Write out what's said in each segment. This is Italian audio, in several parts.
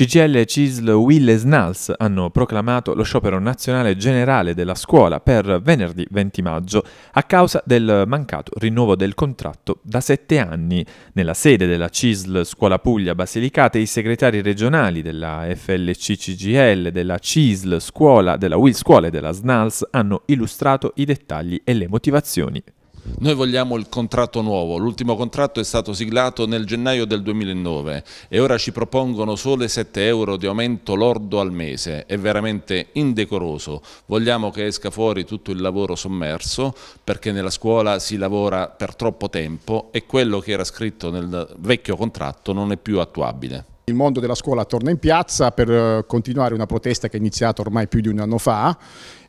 CGL, CISL, Will e SNALS hanno proclamato lo sciopero nazionale generale della scuola per venerdì 20 maggio a causa del mancato rinnovo del contratto da sette anni. Nella sede della CISL Scuola Puglia Basilicata i segretari regionali della FLC CGL, della CISL Scuola, della Will Scuola e della SNALS hanno illustrato i dettagli e le motivazioni noi vogliamo il contratto nuovo, l'ultimo contratto è stato siglato nel gennaio del 2009 e ora ci propongono sole 7 euro di aumento lordo al mese, è veramente indecoroso. Vogliamo che esca fuori tutto il lavoro sommerso perché nella scuola si lavora per troppo tempo e quello che era scritto nel vecchio contratto non è più attuabile. Il mondo della scuola torna in piazza per eh, continuare una protesta che è iniziata ormai più di un anno fa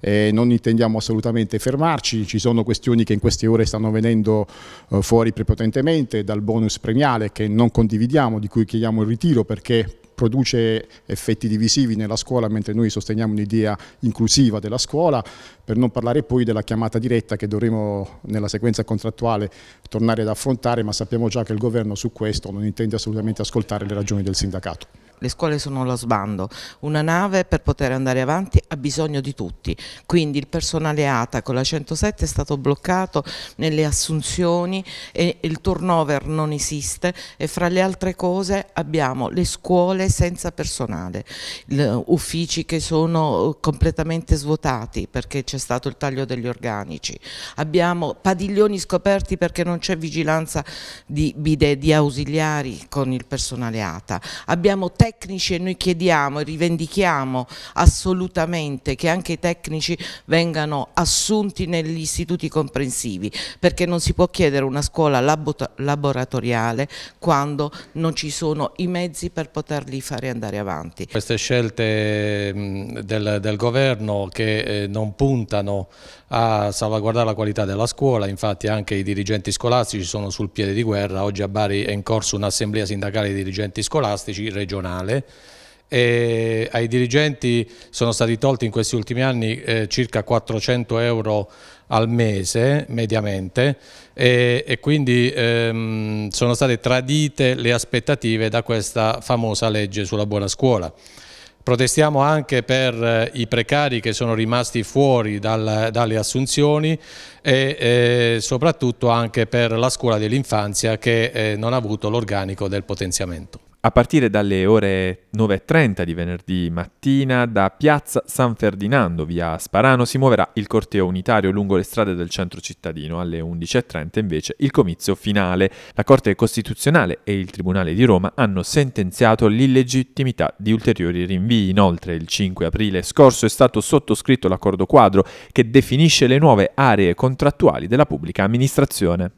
e non intendiamo assolutamente fermarci, ci sono questioni che in queste ore stanno venendo eh, fuori prepotentemente dal bonus premiale che non condividiamo, di cui chiediamo il ritiro perché produce effetti divisivi nella scuola mentre noi sosteniamo un'idea inclusiva della scuola, per non parlare poi della chiamata diretta che dovremo nella sequenza contrattuale tornare ad affrontare, ma sappiamo già che il governo su questo non intende assolutamente ascoltare le ragioni del sindacato le scuole sono lo sbando, una nave per poter andare avanti ha bisogno di tutti, quindi il personale ATA con la 107 è stato bloccato nelle assunzioni e il turnover non esiste e fra le altre cose abbiamo le scuole senza personale, uffici che sono eh, completamente svuotati perché c'è stato il taglio degli organici, abbiamo padiglioni scoperti perché non c'è vigilanza di bidet, di ausiliari con il personale ATA, abbiamo tecnici tecnici e noi chiediamo e rivendichiamo assolutamente che anche i tecnici vengano assunti negli istituti comprensivi perché non si può chiedere una scuola laboratoriale quando non ci sono i mezzi per poterli fare andare avanti. Queste scelte del, del governo che eh, non puntano a salvaguardare la qualità della scuola, infatti anche i dirigenti scolastici sono sul piede di guerra, oggi a Bari è in corso un'assemblea sindacale dei dirigenti scolastici regionali nazionale e ai dirigenti sono stati tolti in questi ultimi anni eh, circa 400 euro al mese mediamente e, e quindi ehm, sono state tradite le aspettative da questa famosa legge sulla buona scuola. Protestiamo anche per eh, i precari che sono rimasti fuori dal, dalle assunzioni e eh, soprattutto anche per la scuola dell'infanzia che eh, non ha avuto l'organico del potenziamento a partire dalle ore 9.30 di venerdì mattina da Piazza San Ferdinando via Sparano si muoverà il corteo unitario lungo le strade del centro cittadino, alle 11.30 invece il comizio finale. La Corte Costituzionale e il Tribunale di Roma hanno sentenziato l'illegittimità di ulteriori rinvii. Inoltre il 5 aprile scorso è stato sottoscritto l'accordo quadro che definisce le nuove aree contrattuali della pubblica amministrazione.